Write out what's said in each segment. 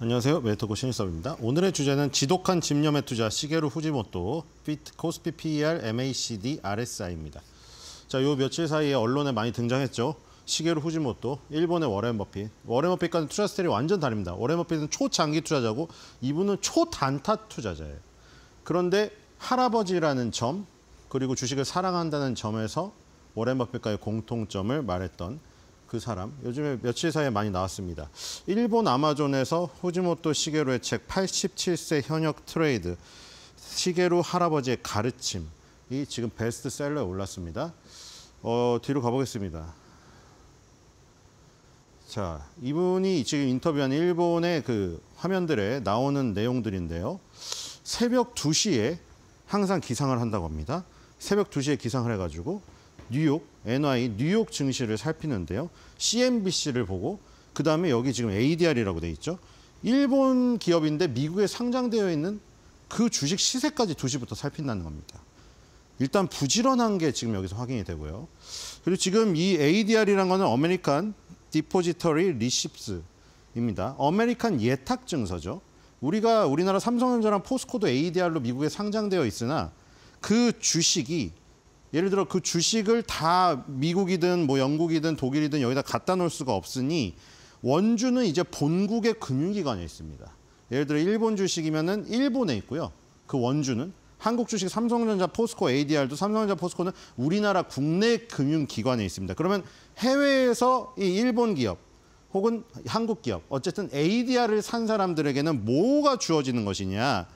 안녕하세요. 메이터고 신일섭입니다. 오늘의 주제는 지독한 집념의 투자 시계로 후지모토 피트 코스피 PER MACD RSI입니다. 자, 요 며칠 사이에 언론에 많이 등장했죠. 시계로 후지모토, 일본의 워렌 버핏. 워렌 버핏과는 투자 스타일이 완전 다릅니다. 워렌 버핏은 초장기 투자자고 이분은 초단타 투자자예요. 그런데 할아버지라는 점 그리고 주식을 사랑한다는 점에서 워렌 버핏과의 공통점을 말했던 그 사람. 요즘에 며칠 사이에 많이 나왔습니다. 일본 아마존에서 호지모토 시게로의 책 87세 현역 트레이드 시게로 할아버지의 가르침이 지금 베스트셀러에 올랐습니다. 어, 뒤로 가보겠습니다. 자, 이분이 지금 인터뷰한 일본의 그 화면들에 나오는 내용들인데요. 새벽 2시에 항상 기상을 한다고 합니다. 새벽 2시에 기상을 해가지고 뉴욕, NY, 뉴욕 증시를 살피는데요. CNBC를 보고 그다음에 여기 지금 ADR이라고 돼 있죠. 일본 기업인데 미국에 상장되어 있는 그 주식 시세까지 2시부터 살핀다는 겁니다. 일단 부지런한 게 지금 여기서 확인이 되고요. 그리고 지금 이 ADR이라는 거는 어메리칸 디포지터리 리시프스입니다. 어메리칸 예탁 증서죠. 우리가 우리나라 삼성전자랑 포스코도 ADR로 미국에 상장되어 있으나 그 주식이 예를 들어 그 주식을 다 미국이든 뭐 영국이든 독일이든 여기다 갖다 놓을 수가 없으니 원주는 이제 본국의 금융기관에 있습니다. 예를 들어 일본 주식이면은 일본에 있고요. 그 원주는 한국 주식 삼성전자 포스코 ADR도 삼성전자 포스코는 우리나라 국내 금융기관에 있습니다. 그러면 해외에서 이 일본 기업 혹은 한국 기업 어쨌든 ADR을 산 사람들에게는 뭐가 주어지는 것이냐?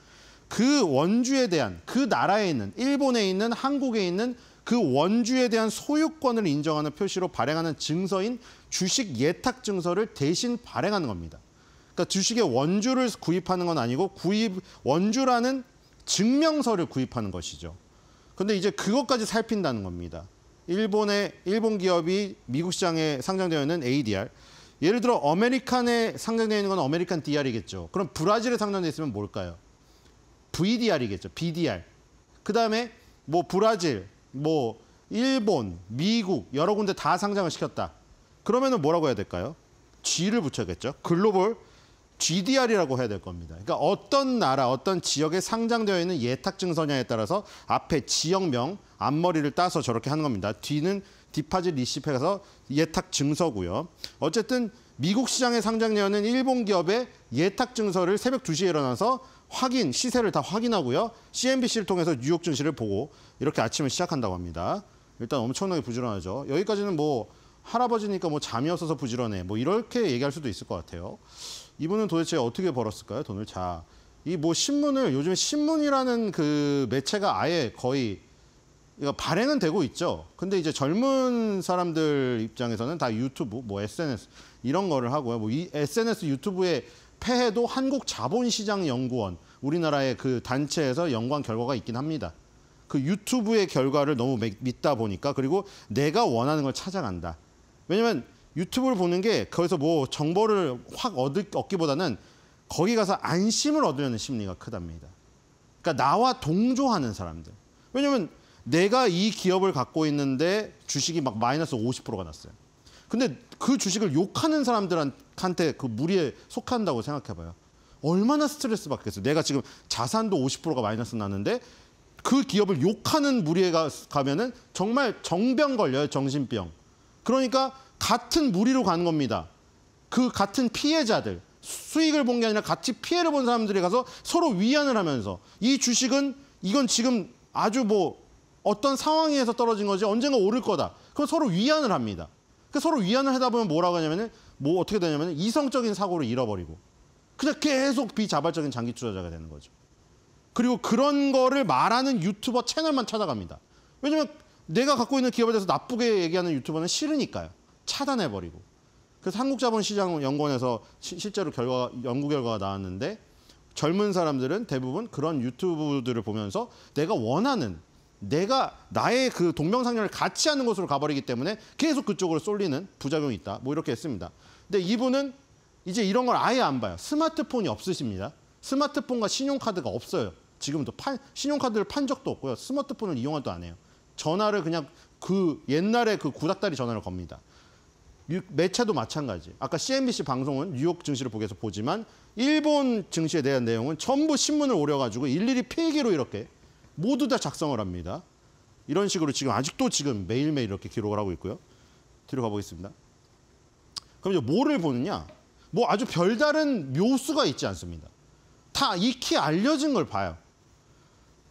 그 원주에 대한 그 나라에 있는 일본에 있는 한국에 있는 그 원주에 대한 소유권을 인정하는 표시로 발행하는 증서인 주식 예탁 증서를 대신 발행하는 겁니다. 그러니까 주식의 원주를 구입하는 건 아니고 구입 원주라는 증명서를 구입하는 것이죠. 근데 이제 그것까지 살핀다는 겁니다. 일본의 일본 기업이 미국 시장에 상장되어 있는 ADR 예를 들어 아메리칸에 상장되어 있는 건 아메리칸 DR이겠죠. 그럼 브라질에 상장되어 있으면 뭘까요? VDR이겠죠. BDR. 그다음에 뭐 브라질, 뭐 일본, 미국 여러 군데 다 상장을 시켰다. 그러면은 뭐라고 해야 될까요? G를 붙여야겠죠. 글로벌 GDR이라고 해야 될 겁니다. 그러니까 어떤 나라, 어떤 지역에 상장되어 있는 예탁증 서냐에 따라서 앞에 지역명, 앞머리를 따서 저렇게 하는 겁니다. 뒤는 디파짓 리시페에서 예탁 증서고요. 어쨌든 미국 시장에 상장되어 있는 일본 기업의 예탁 증서를 새벽 2시에 일어나서 확인, 시세를 다 확인하고요. CNBC를 통해서 뉴욕 증시를 보고 이렇게 아침을 시작한다고 합니다. 일단 엄청나게 부지런하죠. 여기까지는 뭐 할아버지니까 뭐 잠이 없어서 부지런해. 뭐 이렇게 얘기할 수도 있을 것 같아요. 이분은 도대체 어떻게 벌었을까요, 돈을? 자, 이 뭐 신문을 요즘 신문이라는 그 매체가 아예 거의 그러 발행은 되고 있죠. 근데 이제 젊은 사람들 입장에서는 다 유튜브, 뭐 SNS 이런 거를 하고요. 뭐 이 SNS 유튜브에 폐해도 한국자본시장연구원 우리나라의 그 단체에서 연구한 결과가 있긴 합니다. 그 유튜브의 결과를 너무 믿다 보니까 그리고 내가 원하는 걸 찾아간다. 왜냐면 유튜브를 보는 게 거기서 뭐 정보를 확 얻을, 얻기보다는 거기 가서 안심을 얻으려는 심리가 크답니다. 그러니까 나와 동조하는 사람들. 왜냐면 내가 이 기업을 갖고 있는데 주식이 막 마이너스 50%가 났어요. 근데 그 주식을 욕하는 사람들한테 그 무리에 속한다고 생각해봐요. 얼마나 스트레스 받겠어. 내가 지금 자산도 50%가 마이너스 나는데 그 기업을 욕하는 무리에 가면은 정말 정병 걸려요, 정신병. 그러니까 같은 무리로 가는 겁니다. 그 같은 피해자들, 수익을 본 게 아니라 같이 피해를 본 사람들이 가서 서로 위안을 하면서 이 주식은 이건 지금 아주 뭐 어떤 상황에서 떨어진 거지 언젠가 오를 거다. 그럼 서로 위안을 합니다. 그러니까 서로 위안을 하다 보면 뭐라고 하냐면은 뭐 어떻게 되냐면은 이성적인 사고를 잃어버리고 그냥 계속 비자발적인 장기 투자자가 되는 거죠. 그리고 그런 거를 말하는 유튜버 채널만 찾아갑니다. 왜냐면 내가 갖고 있는 기업에 대해서 나쁘게 얘기하는 유튜버는 싫으니까요. 차단해버리고. 그래서 한국자본시장연구원에서 실제로 결과 연구 결과가 나왔는데 젊은 사람들은 대부분 그런 유튜브들을 보면서 내가 원하는 내가 나의 그 동명상련을 같이 하는 것으로 가버리기 때문에 계속 그쪽으로 쏠리는 부작용이 있다. 뭐 이렇게 했습니다. 근데 이분은 이제 이런 걸 아예 안 봐요. 스마트폰이 없으십니다. 스마트폰과 신용카드가 없어요. 지금도 판, 신용카드를 판 적도 없고요. 스마트폰을 이용하도 안 해요. 전화를 그냥 그 옛날에 그 구닥다리 전화를 겁니다. 매체도 마찬가지. 아까 CNBC 방송은 뉴욕 증시를 보게해서 보지만 일본 증시에 대한 내용은 전부 신문을 오려가지고 일일이 필기로 이렇게 모두 다 작성을 합니다. 이런 식으로 지금 아직도 지금 매일매일 이렇게 기록을 하고 있고요. 뒤로 가보겠습니다. 그럼 이제 뭐를 보느냐? 뭐 아주 별다른 묘수가 있지 않습니다. 다 익히 알려진 걸 봐요.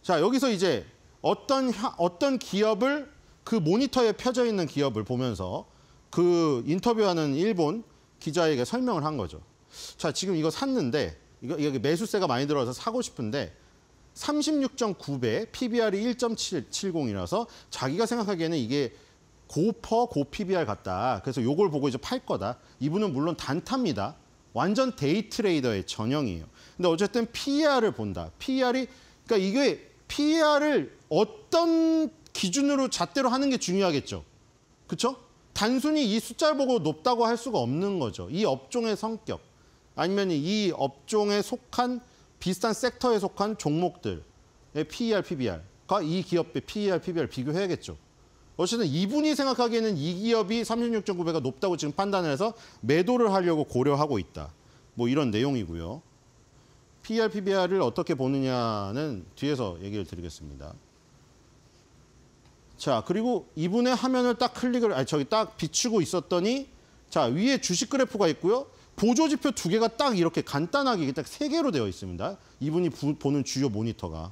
자, 여기서 이제 어떤, 어떤 기업을 그 모니터에 펴져 있는 기업을 보면서 그 인터뷰하는 일본 기자에게 설명을 한 거죠. 자, 지금 이거 샀는데 이거, 이거 매수세가 많이 들어서 와 사고 싶은데 36.9배, PBR이 1.70이라서 7 자기가 생각하기에는 이게 고퍼, 고 PBR 같다. 그래서 요걸 보고 이제 팔 거다. 이분은 물론 단타입니다. 완전 데이 트레이더의 전형이에요. 근데 어쨌든 PER을 본다. PER이 그러니까 이게 PER을 어떤 기준으로 잣대로 하는 게 중요하겠죠. 그쵸 단순히 이 숫자를 보고 높다고 할 수가 없는 거죠. 이 업종의 성격 아니면 이 업종에 속한 비슷한 섹터에 속한 종목들의 예, PER, PBR과 이 기업의 PER, PBR 비교해야겠죠. 어쨌든 이분이 생각하기에는 이 기업이 36.9배가 높다고 지금 판단을 해서 매도를 하려고 고려하고 있다. 뭐 이런 내용이고요. PER, PBR을 어떻게 보느냐는 뒤에서 얘기를 드리겠습니다. 자, 그리고 이분의 화면을 딱 클릭을, 아니, 저기 딱 비추고 있었더니 자, 위에 주식 그래프가 있고요. 보조지표 두 개가 딱 이렇게 간단하게 딱 세 개로 되어 있습니다. 이분이 부, 보는 주요 모니터가.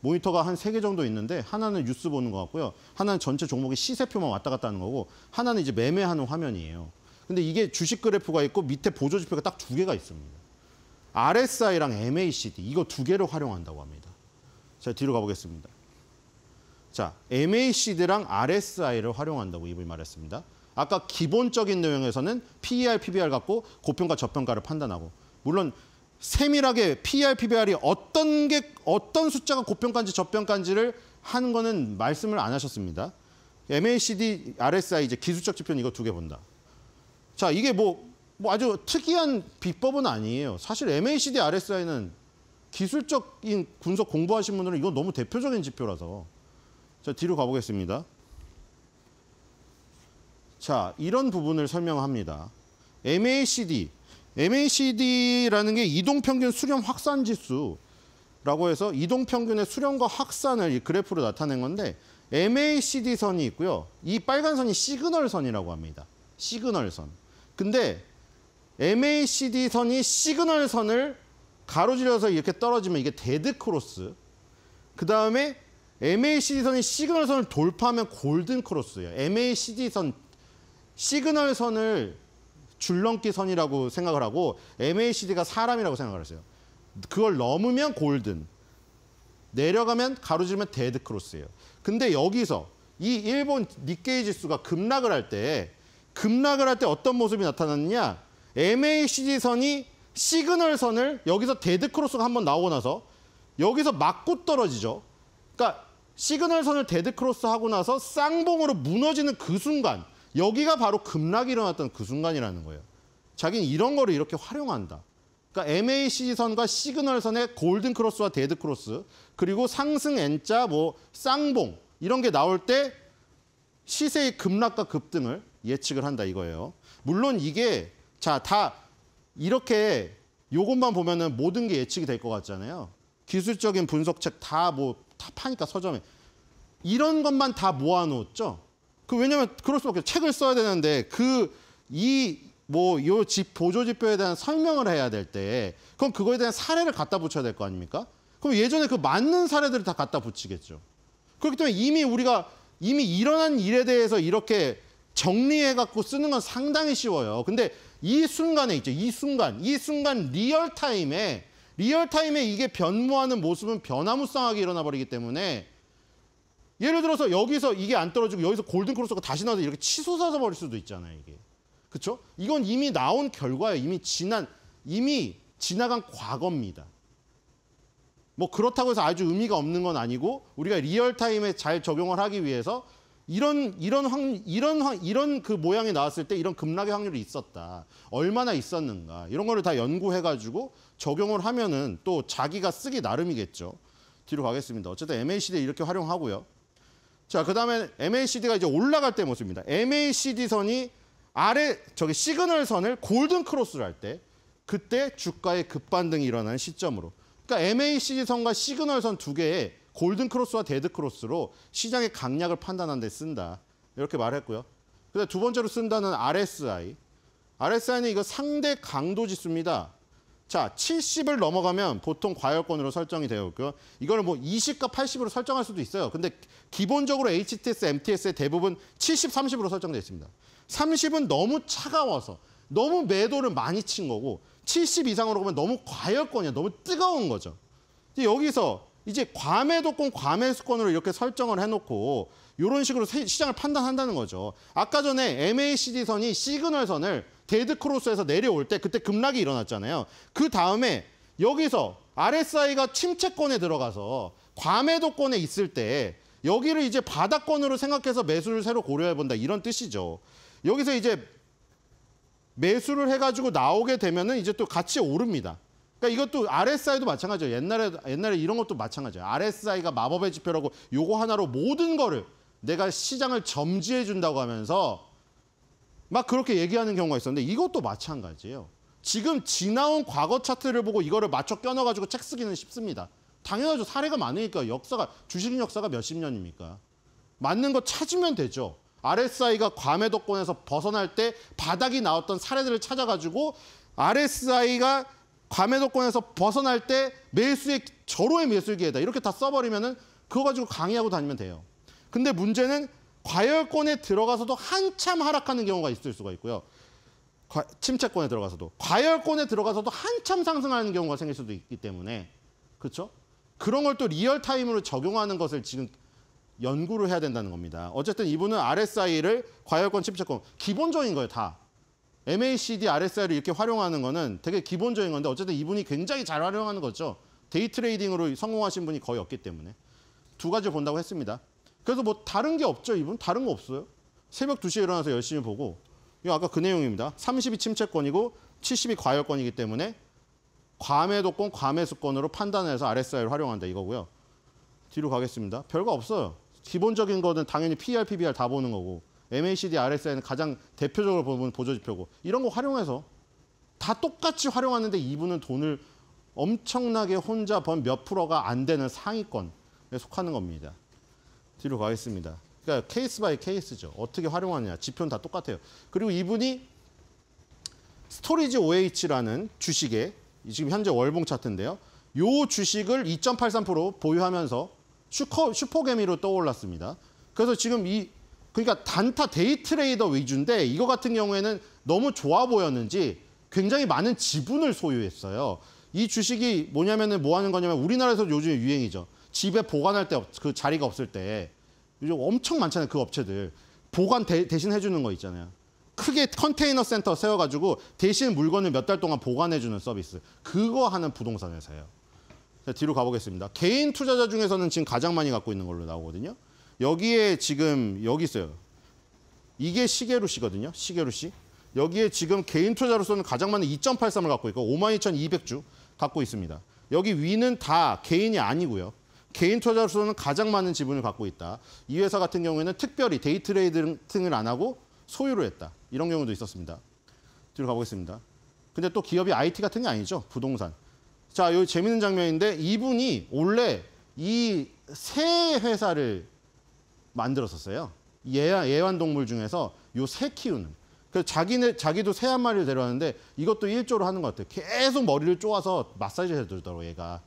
모니터가 한 세 개 정도 있는데 하나는 뉴스 보는 것 같고요. 하나는 전체 종목의 시세표만 왔다 갔다 하는 거고 하나는 이제 매매하는 화면이에요. 근데 이게 주식 그래프가 있고 밑에 보조지표가 딱 두 개가 있습니다. RSI랑 MACD 이거 두 개를 활용한다고 합니다. 자, 뒤로 가보겠습니다. 자, MACD랑 RSI를 활용한다고 이분이 말했습니다. 아까 기본적인 내용에서는 PER, PBR 갖고 고평가, 저평가를 판단하고 물론 세밀하게 PER, PBR이 어떤 게 어떤 숫자가 고평가인지 저평가인지를 하는 거는 말씀을 안 하셨습니다. MACD, RSI 이제 기술적 지표 이거 두 개 본다. 자, 이게 뭐, 뭐 아주 특이한 비법은 아니에요. 사실 MACD, RSI는 기술적인 분석 공부하신 분들은 이건 너무 대표적인 지표라서. 자, 뒤로 가보겠습니다. 자, 이런 부분을 설명합니다. MACD. MACD라는 게 이동평균 수렴 확산 지수라고 해서 이동평균의 수렴과 확산을 이 그래프로 나타낸 건데 MACD 선이 있고요. 이 빨간 선이 시그널 선이라고 합니다. 시그널 선. 근데 MACD 선이 시그널 선을 가로질러서 이렇게 떨어지면 이게 데드 크로스. 그 다음에 MACD 선이 시그널 선을 돌파하면 골든 크로스예요. MACD 선 시그널 선을 줄넘기 선이라고 생각을 하고 MACD가 사람이라고 생각을 했어요. 그걸 넘으면 골든, 내려가면 가로지르면 데드 크로스예요. 근데 여기서 이 일본 니케이 지수가 급락을 할때 급락을 할 때 어떤 모습이 나타났느냐? MACD 선이 시그널 선을 여기서 데드 크로스가 한 번 나오고 나서 여기서 맞고 떨어지죠. 그러니까 시그널 선을 데드 크로스 하고 나서 쌍봉으로 무너지는 그 순간 여기가 바로 급락이 일어났던 그 순간이라는 거예요. 자기는 이런 거를 이렇게 활용한다. 그러니까 MAC선과 d 시그널선의 골든 크로스와 데드 크로스 그리고 상승 N자 뭐 쌍봉 이런 게 나올 때 시세의 급락과 급등을 예측을 한다 이거예요. 물론 이게 자다 이렇게 요것만 보면은 모든 게 예측이 될 것 같잖아요. 기술적인 분석책 다 뭐다 뭐다 파니까 서점에 이런 것만 다 모아놓았죠. 그 왜냐면 그럴 수밖에 없죠 책을 써야 되는데 그 이 뭐 요 집 보조 지표에 대한 설명을 해야 될때 그럼 그거에 대한 사례를 갖다 붙여야 될 거 아닙니까? 그럼 예전에 그 맞는 사례들을 다 갖다 붙이겠죠. 그렇기 때문에 이미 우리가 이미 일어난 일에 대해서 이렇게 정리해 갖고 쓰는 건 상당히 쉬워요. 근데 이 순간에 있죠. 이 순간. 이 순간 리얼타임에 리얼타임에 이게 변모하는 모습은 변화무쌍하게 일어나 버리기 때문에 예를 들어서 여기서 이게 안 떨어지고 여기서 골든 크로스가 다시 나와서 이렇게 치솟아서 버릴 수도 있잖아요, 이게. 그렇죠? 이건 이미 나온 결과예요. 이미 지난 이미 지나간 과거입니다. 뭐 그렇다고 해서 아주 의미가 없는 건 아니고 우리가 리얼타임에 잘 적용을 하기 위해서 이런 이런 확 이런 확 이런 그 모양이 나왔을 때 이런 급락의 확률이 있었다. 얼마나 있었는가. 이런 거를 다 연구해 가지고 적용을 하면은 또 자기가 쓰기 나름이겠죠. 뒤로 가겠습니다. 어쨌든 MACD 이렇게 활용하고요. 자, 그 다음에 MACD가 이제 올라갈 때 모습입니다. MACD 선이 아래, 저기 시그널 선을 골든 크로스를 할 때, 그때 주가의 급반등이 일어나는 시점으로. 그러니까 MACD 선과 시그널 선 두 개의 골든 크로스와 데드 크로스로 시장의 강약을 판단하는 데 쓴다. 이렇게 말했고요. 그다음 두 번째로 쓴다는 RSI. RSI는 이거 상대 강도 지수입니다. 자, 70을 넘어가면 보통 과열권으로 설정이 되어 있고요. 이걸 뭐 20과 80으로 설정할 수도 있어요. 근데 기본적으로 HTS, MTS의 대부분 70, 30으로 설정되어 있습니다. 30은 너무 차가워서 너무 매도를 많이 친 거고 70 이상으로 보면 너무 과열권이야. 너무 뜨거운 거죠. 여기서 이제 과매도권, 과매수권으로 이렇게 설정을 해놓고 이런 식으로 시장을 판단한다는 거죠. 아까 전에 MACD 선이 시그널 선을 데드 크로스에서 내려올 때 그때 급락이 일어났잖아요. 그 다음에 여기서 RSI가 침체권에 들어가서 과매도권에 있을 때 여기를 이제 바닥권으로 생각해서 매수를 새로 고려해본다 이런 뜻이죠. 여기서 이제 매수를 해가지고 나오게 되면은 이제 또 같이 오릅니다. 그러니까 이것도 RSI도 마찬가지예요. 옛날에 옛날에 이런 것도 마찬가지예요. RSI가 마법의 지표라고 요거 하나로 모든 거를 내가 시장을 점지해 준다고 하면서 막 그렇게 얘기하는 경우가 있었는데 이것도 마찬가지예요. 지금 지나온 과거 차트를 보고 이거를 맞춰 껴넣어가지고 책 쓰기는 쉽습니다. 당연하죠. 사례가 많으니까 역사가 주식 인 역사가 몇십 년입니까? 맞는 거 찾으면 되죠. RSI가 과매도권에서 벗어날 때 바닥이 나왔던 사례들을 찾아가지고 RSI가 과매도권에서 벗어날 때 매수의 절호의 매수기에다 이렇게 다 써버리면은 그거 가지고 강의하고 다니면 돼요. 근데 문제는 과열권에 들어가서도 한참 하락하는 경우가 있을 수가 있고요. 침체권에 들어가서도 과열권에 들어가서도 한참 상승하는 경우가 생길 수도 있기 때문에 그렇죠? 그런 걸 또 리얼타임으로 적용하는 것을 지금 연구를 해야 된다는 겁니다. 어쨌든 이분은 RSI를 과열권, 침체권 기본적인 거예요, 다. MACD, RSI를 이렇게 활용하는 거는 되게 기본적인 건데 어쨌든 이분이 굉장히 잘 활용하는 거죠. 데이트레이딩으로 성공하신 분이 거의 없기 때문에 두 가지 본다고 했습니다. 그래서 뭐 다른 게 없죠, 이분? 다른 거 없어요. 새벽 2시에 일어나서 열심히 보고 이거 아까 그 내용입니다. 30이 침체권이고 70이 과열권이기 때문에 과매도권, 과매수권으로 판단해서 RSI를 활용한다 이거고요. 뒤로 가겠습니다. 별거 없어요. 기본적인 거는 당연히 PER, PBR 다 보는 거고 MACD, RSI는 가장 대표적으로 보는 보조지표고 이런 거 활용해서 다 똑같이 활용하는데 이분은 돈을 엄청나게 혼자 번 몇 프로가 안 되는 상위권에 속하는 겁니다. 뒤로 가겠습니다. 그러니까 케이스 바이 케이스죠. 어떻게 활용하느냐. 지표는 다 똑같아요. 그리고 이분이 스토리지 OH라는 주식에 지금 현재 월봉 차트인데요. 이 주식을 2.83% 보유하면서 슈퍼, 슈퍼개미로 떠올랐습니다. 그래서 지금 이 그러니까 단타 데이트레이더 위주인데 이거 같은 경우에는 너무 좋아 보였는지 굉장히 많은 지분을 소유했어요. 이 주식이 뭐냐면은 뭐 하는 거냐면 우리나라에서 요즘 유행이죠. 집에 보관할 때 그 자리가 없을 때 요즘 엄청 많잖아요. 그 업체들. 보관 대, 대신 해주는 거 있잖아요. 크게 컨테이너 센터 세워가지고 대신 물건을 몇 달 동안 보관해주는 서비스. 그거 하는 부동산 회사예요. 자, 뒤로 가보겠습니다. 개인 투자자 중에서는 지금 가장 많이 갖고 있는 걸로 나오거든요. 여기에 지금 여기 있어요. 이게 시계루 씨거든요. 시계루 씨. 여기에 지금 개인 투자로서는 가장 많은 2.83을 갖고 있고 52,200주 갖고 있습니다. 여기 위는 다 개인이 아니고요. 개인 투자자로서는 가장 많은 지분을 갖고 있다. 이 회사 같은 경우에는 특별히 데이트레이드 등을 안 하고 소유를 했다. 이런 경우도 있었습니다. 뒤로 가보겠습니다. 근데 또 기업이 IT 같은 게 아니죠. 부동산. 자, 여기 재밌는 장면인데 이분이 원래 이세 회사를 만들었었어요. 예, 애완동물 중에서 요새 키우는. 그래서 자기네, 자기도 새 한 마리를 데려왔는데 이것도 일조로 하는 것 같아요. 계속 머리를 쪼아서 마사지 해주더라고, 얘가.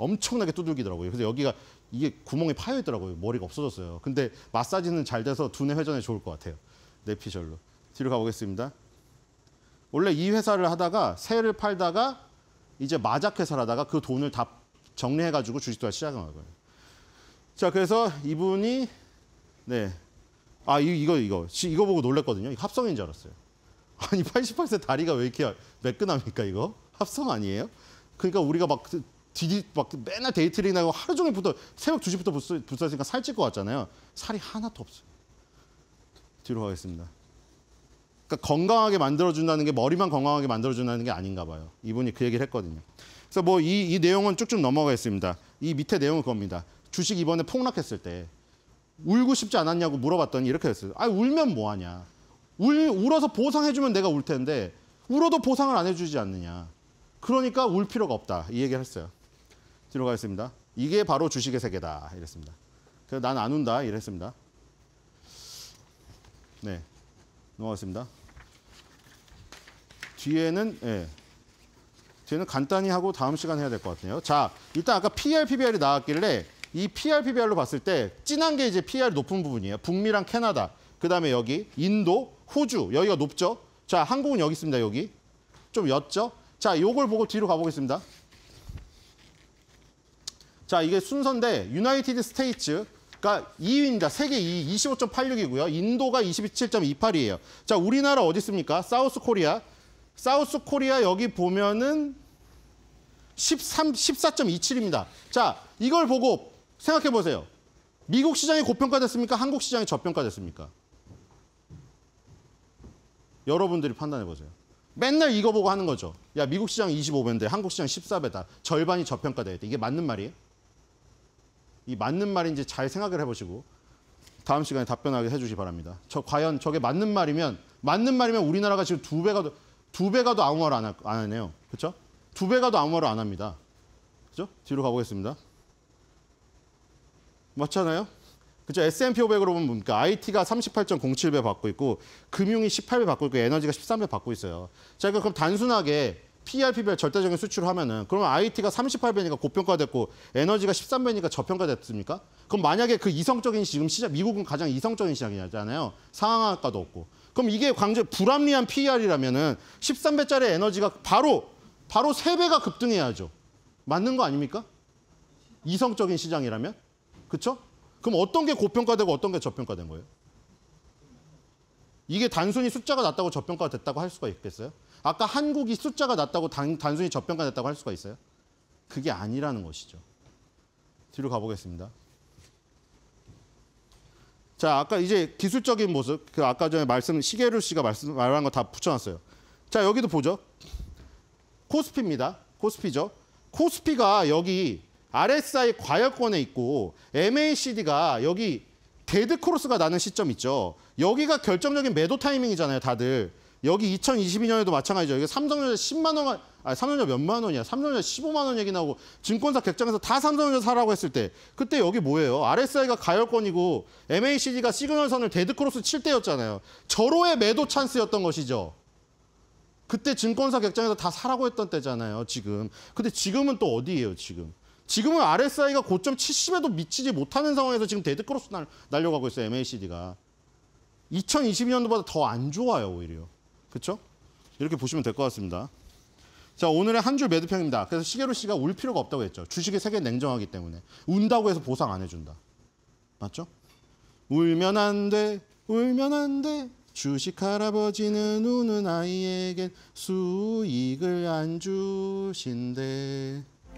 엄청나게 두들기더라고요. 그래서 여기가 이게 구멍이 파여 있더라고요. 머리가 없어졌어요. 근데 마사지는 잘 돼서 두뇌 회전에 좋을 것 같아요. 내피셜로. 뒤로 가보겠습니다. 원래 이 회사를 하다가 새를 팔다가 이제 마작 회사를 하다가 그 돈을 다 정리해가지고 주식도 시작한 거예요. 자, 그래서 이분이 네. 아, 이, 이거, 이거. 이거 보고 놀랐거든요 합성인 줄 알았어요. 아니, 88세 다리가 왜 이렇게 매끈합니까, 이거? 합성 아니에요? 그러니까 우리가 막 그 디디 막 맨날 데이트링 나고 하루 종일 부터 새벽 2시부터 붙어, 붙어 있으니까 살찔 것 같잖아요. 살이 하나도 없어요. 뒤로 가겠습니다. 그러니까 건강하게 만들어준다는 게 머리만 건강하게 만들어준다는 게 아닌가 봐요. 이분이 그 얘기를 했거든요. 그래서 뭐 이 이 내용은 쭉쭉 넘어가겠습니다. 이 밑에 내용은 겁니다. 주식 이번에 폭락했을 때 울고 싶지 않았냐고 물어봤더니 이렇게 됐어요아 울면 뭐하냐. 울, 울어서 보상해주면 내가 울 텐데 울어도 보상을 안 해주지 않느냐. 그러니까 울 필요가 없다. 이 얘기를 했어요. 뒤로 가겠습니다. 이게 바로 주식의 세계다. 이랬습니다. 그래서 난안 운다. 이랬습니다. 네. 넘어갔습니다. 뒤에는, 예. 뒤에는 간단히 하고 다음 시간 해야 될 것 같네요. 자, 일단 아까 PR, PBR이 나왔길래 이 PR, PBR로 봤을 때 진한 게 이제 PR 높은 부분이에요. 북미랑 캐나다, 그 다음에 여기 인도, 호주, 여기가 높죠? 자, 한국은 여기 있습니다, 여기. 좀 옅죠? 자, 요걸 보고 뒤로 가보겠습니다. 자, 이게 순서인데 유나이티드 스테이츠 그러니까 2위입니다. 세계 2위 25.86이고요. 인도가 27.28이에요. 자, 우리나라 어디 있습니까? 사우스 코리아. 사우스 코리아 여기 보면은 13 14.27입니다. 자, 이걸 보고 생각해 보세요. 미국 시장이 고평가됐습니까? 한국 시장이 저평가됐습니까? 여러분들이 판단해 보세요. 맨날 이거 보고 하는 거죠. 야, 미국 시장 25배인데 한국 시장 14배다. 절반이 저평가돼야 돼. 이게 맞는 말이에요? 이 맞는 말인지 잘 생각을 해보시고 다음 시간에 답변하게 해주시 기 바랍니다. 저 과연 저게 맞는 말이면 맞는 말이면 우리나라가 지금 두 배가 더, 두 배가 도 아무 말을 안, 하, 안 하네요. 그렇죠? 두 배가 도 아무 말을 안 합니다. 그죠? 렇 뒤로 가보겠습니다. 맞잖아요? 그죠? 렇 S&P 500으로 보면 뭡니까? IT가 38.07배 받고 있고 금융이 18배 받고 있고 에너지가 13배 받고 있어요. 자, 그 그럼 단순하게 PRP별 절대적인 수출을 하면은 그러면 IT가 38배니까 고평가됐고 에너지가 13배니까 저평가됐습니까? 그럼 만약에 그 이성적인 지금 시장 미국은 가장 이성적인 시장이잖아요. 상황학과도 없고. 그럼 이게 광주 불합리한 p r 이라면은 13배짜리 에너지가 바로 바로 3배가 급등해야죠. 맞는 거 아닙니까? 이성적인 시장이라면? 그렇죠? 그럼 어떤 게 고평가되고 어떤 게 저평가된 거예요? 이게 단순히 숫자가 낮다고 저평가됐다고 할 수가 있겠어요? 아까 한국이 숫자가 낮다고 단, 단순히 저평가 됐다고 할 수가 있어요? 그게 아니라는 것이죠. 뒤로 가보겠습니다. 자, 아까 이제 기술적인 모습, 그 아까 전에 말씀, 시계루 씨가 말씀, 말한 거 다 붙여놨어요. 자, 여기도 보죠. 코스피입니다. 코스피죠. 코스피가 여기 RSI 과열권에 있고 MACD가 여기 데드 크로스가 나는 시점 있죠. 여기가 결정적인 매도 타이밍이잖아요, 다들. 여기 2022년에도 마찬가지죠. 이게 삼성전자 10만 원, 아 삼성전자 몇만 원이야. 삼성전자 15만 원 얘기 나고 증권사 객장에서 다 삼성전자 사라고 했을 때 그때 여기 뭐예요? RSI가 가열권이고 MACD가 시그널선을 데드크로스 칠 때였잖아요. 절호의 매도 찬스였던 것이죠. 그때 증권사 객장에서 다 사라고 했던 때잖아요, 지금. 근데 지금은 또 어디예요, 지금? 지금은 RSI가 고점 70에도 미치지 못하는 상황에서 지금 데드크로스 날, 날려가고 있어요, MACD가. 2022년도보다 더 안 좋아요, 오히려. 그렇죠? 이렇게 보시면 될 것 같습니다. 자, 오늘의 한 줄 매듭형입니다. 그래서 시계로 씨가 울 필요가 없다고 했죠. 주식의 세계 냉정하기 때문에. 운다고 해서 보상 안 해준다. 맞죠? 울면 안 돼, 울면 안 돼. 주식 할아버지는 우는 아이에겐 수익을 안 주신대.